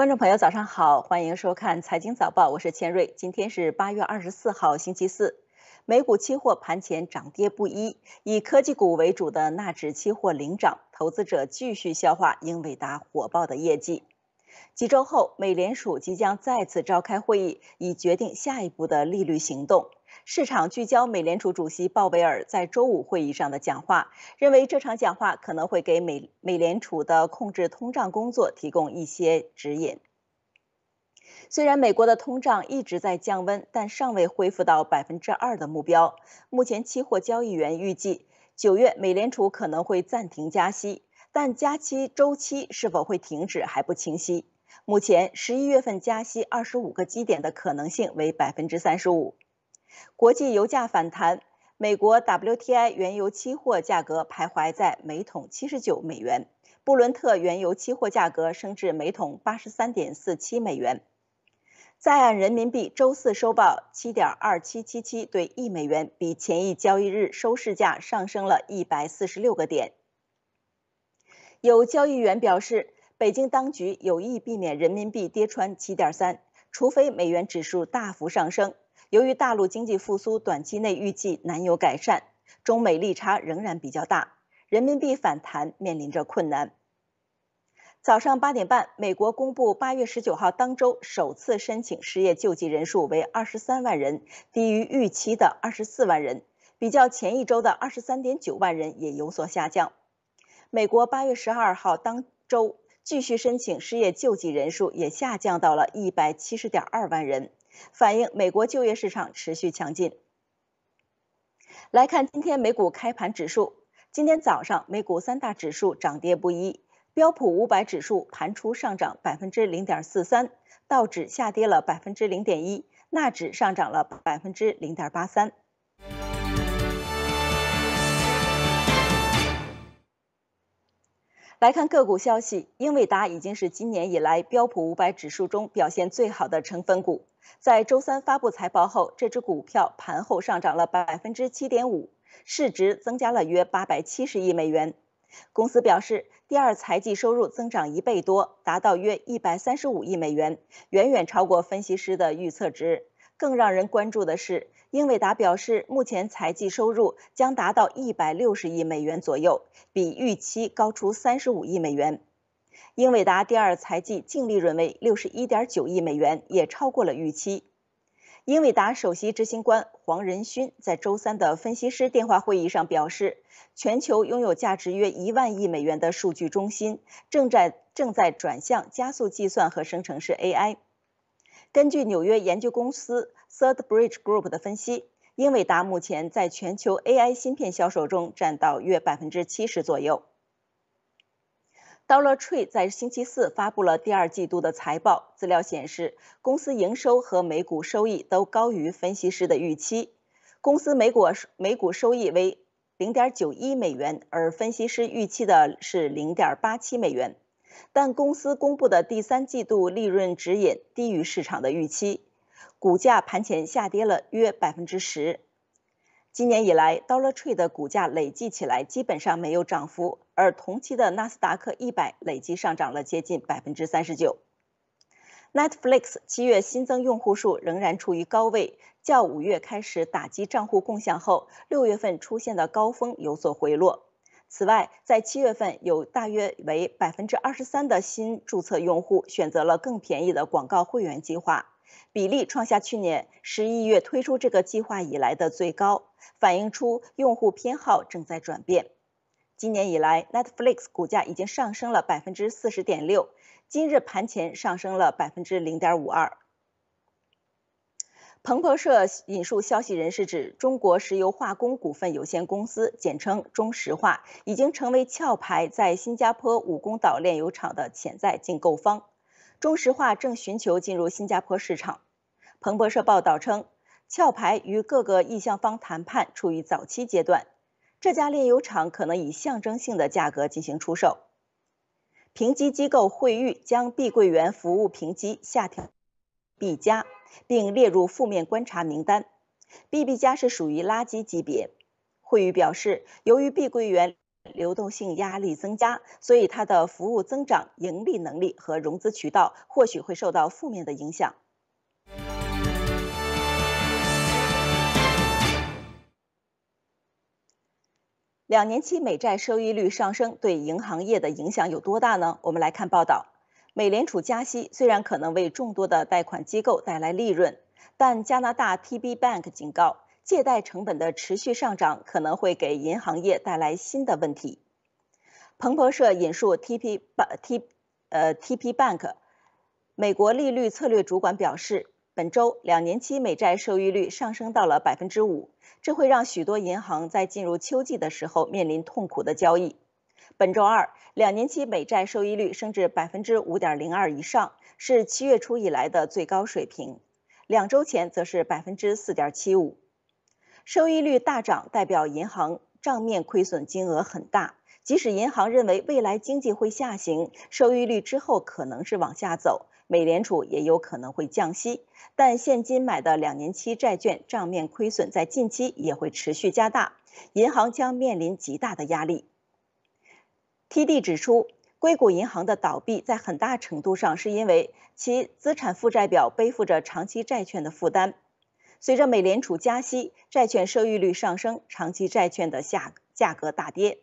观众朋友，早上好，欢迎收看财经早报，我是千瑞。今天是八月二十四号，星期四。美股期货盘前涨跌不一，以科技股为主的纳指期货领涨，投资者继续消化英伟达火爆的业绩。几周后，美联储即将再次召开会议，以决定下一步的利率行动。市场聚焦美联储主席鲍威尔在周五会议上的讲话，认为这场讲话可能会给美美联储的控制通胀工作提供一些指引。虽然美国的通胀一直在降温，但尚未恢复到百分之二的目标。目前，期货交易员预计九月美联储可能会暂停加息，但加息周期是否会停止还不清晰。目前，十一月份加息二十五个基点的可能性为百分之三十五。国际油价反弹，美国 WTI 原油期货价格徘徊在每桶七十九美元，布伦特原油期货价格升至每桶八十三点四七美元。在岸人民币周四收报七点二七七七对一美元，比前一交易日收市价上升了一百四十六个点。有交易员表示，北京当局有意避免人民币跌穿七点三，除非美元指数大幅上升。由于大陆经济复苏短期内预计难有改善，中美利差仍然比较大，人民币反弹面临着困难。早上八点半，美国公布八月十九号当周首次申请失业救济人数为二十三万人，低于预期的二十四万人，比较前一周的二十三点九万人也有所下降。美国八月十二号当周继续申请失业救济人数也下降到了一百七十点二万人。反映美国就业市场持续强劲。来看今天美股开盘指数，今天早上美股三大指数涨跌不一，标普五百指数盘初上涨百分之零点四三，道指下跌了百分之零点一，纳指上涨了百分之零点八三。来看个股消息，英伟达已经是今年以来标普五百指数中表现最好的成分股。在周三发布财报后，这只股票盘后上涨了百分之七点五，市值增加了约八百七十亿美元。公司表示，第二财季收入增长一倍多，达到约一百三十五亿美元，远远超过分析师的预测值。更让人关注的是，英伟达表示，目前财季收入将达到一百六十亿美元左右，比预期高出三十五亿美元。英伟达第二财季净利润为六十一点九亿美元，也超过了预期。英伟达首席执行官黄仁勋在周三的分析师电话会议上表示，全球拥有价值约一万亿美元的数据中心正在正在转向加速计算和生成式 AI。根据纽约研究公司 Third Bridge Group 的分析，英伟达目前在全球 AI 芯片销售中占到约百分之七十左右。到了 Tree 在星期四发布了第二季度的财报，资料显示，公司营收和每股收益都高于分析师的预期。公司每股每股收益为零点九一美元，而分析师预期的是零点八七美元。但公司公布的第三季度利润指引低于市场的预期，股价盘前下跌了约百分之十。今年以来，Dollar Tree 的股价累计起来基本上没有涨幅，而同期的纳斯达克一百累计上涨了接近百分之三十九。Netflix 七月新增用户数仍然处于高位，较五月开始打击账户共享后，六月份出现的高峰有所回落。此外，在七月份，有大约为百分之二十三的新注册用户选择了更便宜的广告会员计划，比例创下去年十一月推出这个计划以来的最高，反映出用户偏好正在转变。今年以来，Netflix 股价已经上升了百分之四十点六，今日盘前上升了百分之零点五二。彭博社引述消息人士指，中国石油化工股份有限公司（简称中石化）已经成为壳牌在新加坡武宫岛炼油厂的潜在竞购方。中石化正寻求进入新加坡市场。彭博社报道称，壳牌与各个意向方谈判处于早期阶段。这家炼油厂可能以象征性的价格进行出售。评级机构惠誉将碧桂园服务评级下调，b 加。并列入负面观察名单。B B 加是属于垃圾级别。惠议表示，由于碧桂园流动性压力增加，所以它的服务增长、盈利能力和融资渠道或许会受到负面的影响。两年期美债收益率上升对银行业的影响有多大呢？我们来看报道。美联储加息虽然可能为众多的贷款机构带来利润，但加拿大 TP Bank 警告，借贷成本的持续上涨可能会给银行业带来新的问题。彭博社引述 TP T 呃 TP Bank 美国利率策略主管表示，本周两年期美债收益率上升到了百分之五，这会让许多银行在进入秋季的时候面临痛苦的交易。本周二，两年期美债收益率升至百分之五点零二以上，是七月初以来的最高水平。两周前则是百分之四点七五。收益率大涨代表银行账面亏损金额很大，即使银行认为未来经济会下行，收益率之后可能是往下走，美联储也有可能会降息，但现金买的两年期债券账面亏损在近期也会持续加大，银行将面临极大的压力。TD 指出，硅谷银行的倒闭在很大程度上是因为其资产负债表背负着长期债券的负担。随着美联储加息，债券收益率上升，长期债券的价价格大跌。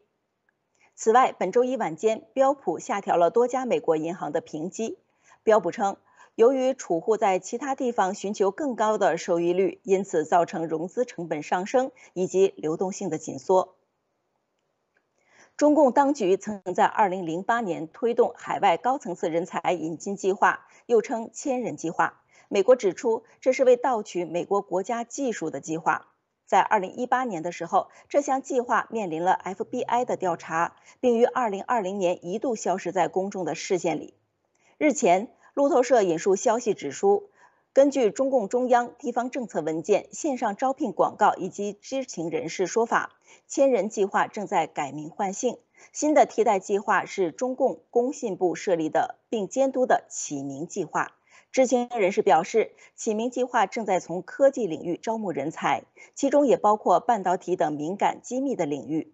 此外，本周一晚间，标普下调了多家美国银行的评级。标普称，由于储户在其他地方寻求更高的收益率，因此造成融资成本上升以及流动性的紧缩。中共当局曾在2008年推动海外高层次人才引进计划，又称“千人计划”。美国指出，这是为盗取美国国家技术的计划。在2018年的时候，这项计划面临了 FBI 的调查，并于2020年一度消失在公众的视线里。日前，路透社引述消息指出。根据中共中央、地方政策文件、线上招聘广告以及知情人士说法，千人计划正在改名换姓，新的替代计划是中共工信部设立的并监督的启明计划。知情人士表示，启明计划正在从科技领域招募人才，其中也包括半导体等敏感机密的领域。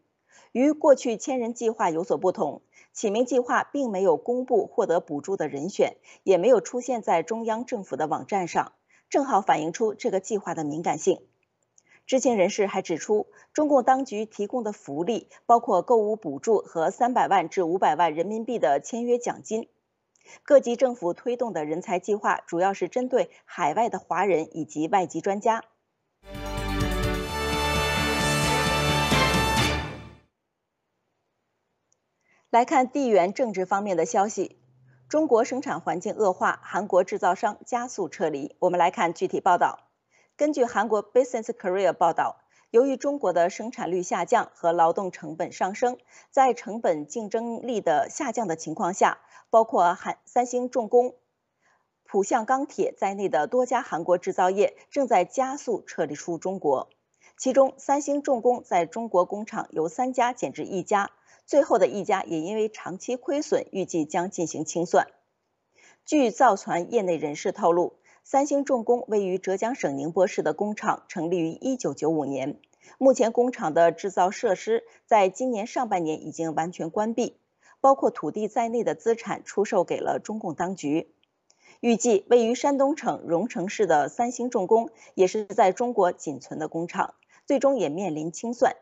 与过去千人计划有所不同，启明计划并没有公布获得补助的人选，也没有出现在中央政府的网站上，正好反映出这个计划的敏感性。知情人士还指出，中共当局提供的福利包括购物补助和三百万至五百万人民币的签约奖金。各级政府推动的人才计划主要是针对海外的华人以及外籍专家。来看地缘政治方面的消息，中国生产环境恶化，韩国制造商加速撤离。我们来看具体报道。根据韩国 Business c a r e e r 报道，由于中国的生产率下降和劳动成本上升，在成本竞争力的下降的情况下，包括韩三星重工、浦项钢铁在内的多家韩国制造业正在加速撤离出中国。其中，三星重工在中国工厂由三家减至一家。最后的一家也因为长期亏损，预计将进行清算。据造船业内人士透露，三星重工位于浙江省宁波市的工厂成立于一九九五年，目前工厂的制造设施在今年上半年已经完全关闭，包括土地在内的资产出售给了中共当局。预计位于山东省荣成市的三星重工也是在中国仅存的工厂，最终也面临清算。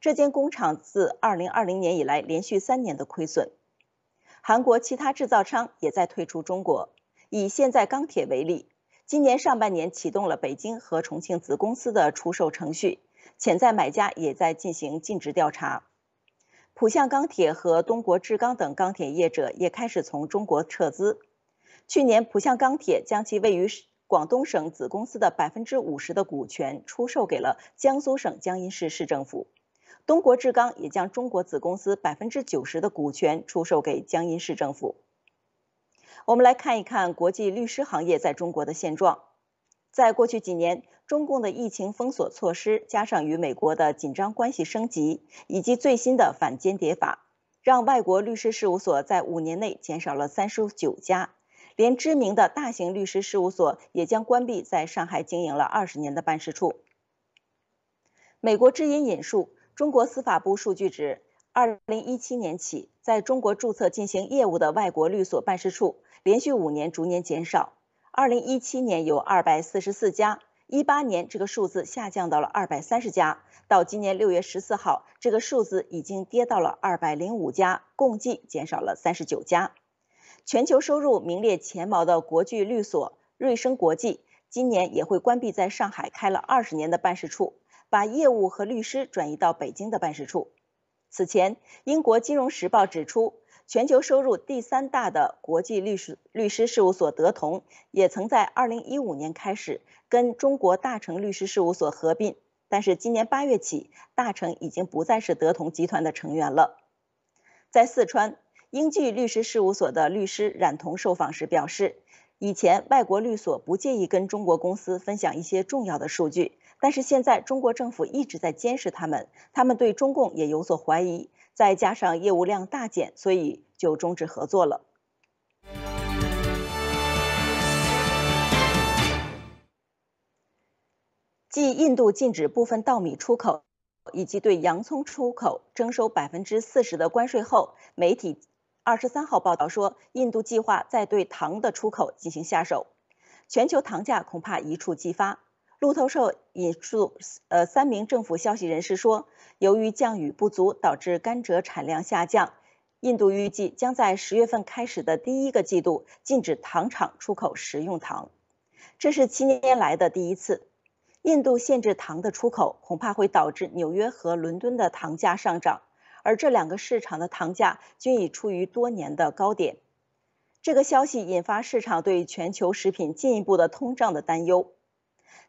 这间工厂自二零二零年以来连续三年的亏损。韩国其他制造商也在退出中国。以现在钢铁为例，今年上半年启动了北京和重庆子公司的出售程序，潜在买家也在进行尽职调查。浦项钢铁和东国制钢等钢铁业者也开始从中国撤资。去年，浦项钢铁将其位于广东省子公司的百分之五十的股权出售给了江苏省江阴市市政府。东国志钢也将中国子公司百分之九十的股权出售给江阴市政府。我们来看一看国际律师行业在中国的现状。在过去几年，中共的疫情封锁措施，加上与美国的紧张关系升级，以及最新的反间谍法，让外国律师事务所在五年内减少了三十九家，连知名的大型律师事务所也将关闭在上海经营了二十年的办事处。美国之音引述。中国司法部数据指，二零一七年起，在中国注册进行业务的外国律所办事处，连续五年逐年减少。二零一七年有二百四十四家，一八年这个数字下降到了二百三十家，到今年六月十四号，这个数字已经跌到了二百零五家，共计减少了三十九家。全球收入名列前茅的国际律所瑞声国际，今年也会关闭在上海开了二十年的办事处。把业务和律师转移到北京的办事处。此前，英国《金融时报》指出，全球收入第三大的国际律师律师事务所德同，也曾在2015年开始跟中国大成律师事务所合并，但是今年8月起，大成已经不再是德同集团的成员了。在四川，英聚律师事务所的律师冉彤受访时表示，以前外国律所不介意跟中国公司分享一些重要的数据。但是现在中国政府一直在监视他们，他们对中共也有所怀疑，再加上业务量大减，所以就终止合作了。继印度禁止部分稻米出口，以及对洋葱出口征收百分之四十的关税后，媒体二十三号报道说，印度计划在对糖的出口进行下手，全球糖价恐怕一触即发。路透社引述呃三名政府消息人士说，由于降雨不足导致甘蔗产量下降，印度预计将在十月份开始的第一个季度禁止糖厂出口食用糖，这是七年来的第一次。印度限制糖的出口恐怕会导致纽约和伦敦的糖价上涨，而这两个市场的糖价均已处于多年的高点。这个消息引发市场对全球食品进一步的通胀的担忧。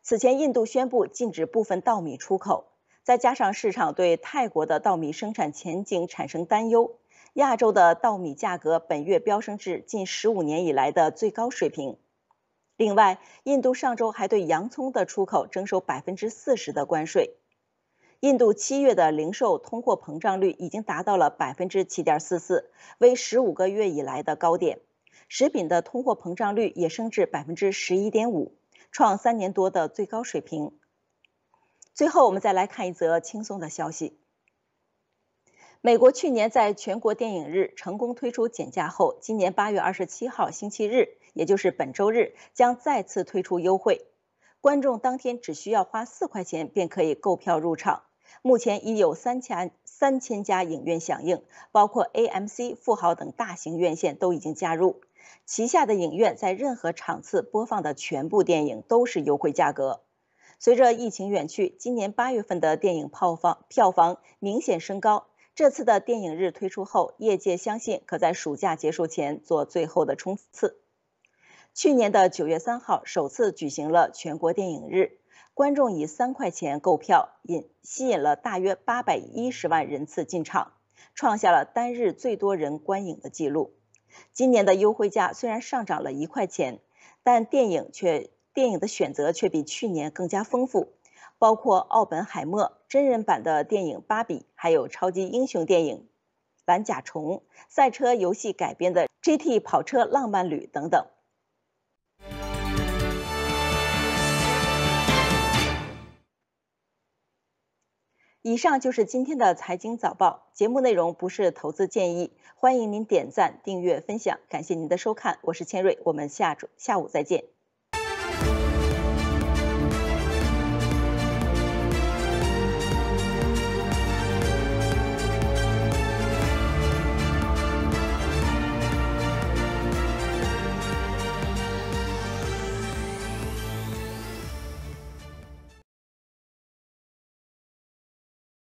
此前，印度宣布禁止部分稻米出口，再加上市场对泰国的稻米生产前景产生担忧，亚洲的稻米价格本月飙升至近十五年以来的最高水平。另外，印度上周还对洋葱的出口征收百分之四十的关税。印度七月的零售通货膨胀率已经达到了百分之七点四四，为十五个月以来的高点，食品的通货膨胀率也升至百分之十一点五。创三年多的最高水平。最后，我们再来看一则轻松的消息：美国去年在全国电影日成功推出减价后，今年八月二十七号星期日，也就是本周日，将再次推出优惠，观众当天只需要花四块钱便可以购票入场。目前已有三千三千家影院响应，包括 AMC、富豪等大型院线都已经加入。旗下的影院在任何场次播放的全部电影都是优惠价格。随着疫情远去，今年八月份的电影票房票房明显升高。这次的电影日推出后，业界相信可在暑假结束前做最后的冲刺。去年的九月三号首次举行了全国电影日，观众以三块钱购票，引吸引了大约八百一十万人次进场，创下了单日最多人观影的记录。今年的优惠价虽然上涨了一块钱，但电影却电影的选择却比去年更加丰富，包括奥本海默真人版的电影《芭比》，还有超级英雄电影《蓝甲虫》、赛车游戏改编的《GT 跑车浪漫旅》等等。以上就是今天的财经早报。节目内容不是投资建议，欢迎您点赞、订阅、分享。感谢您的收看，我是千瑞，我们下周下午再见。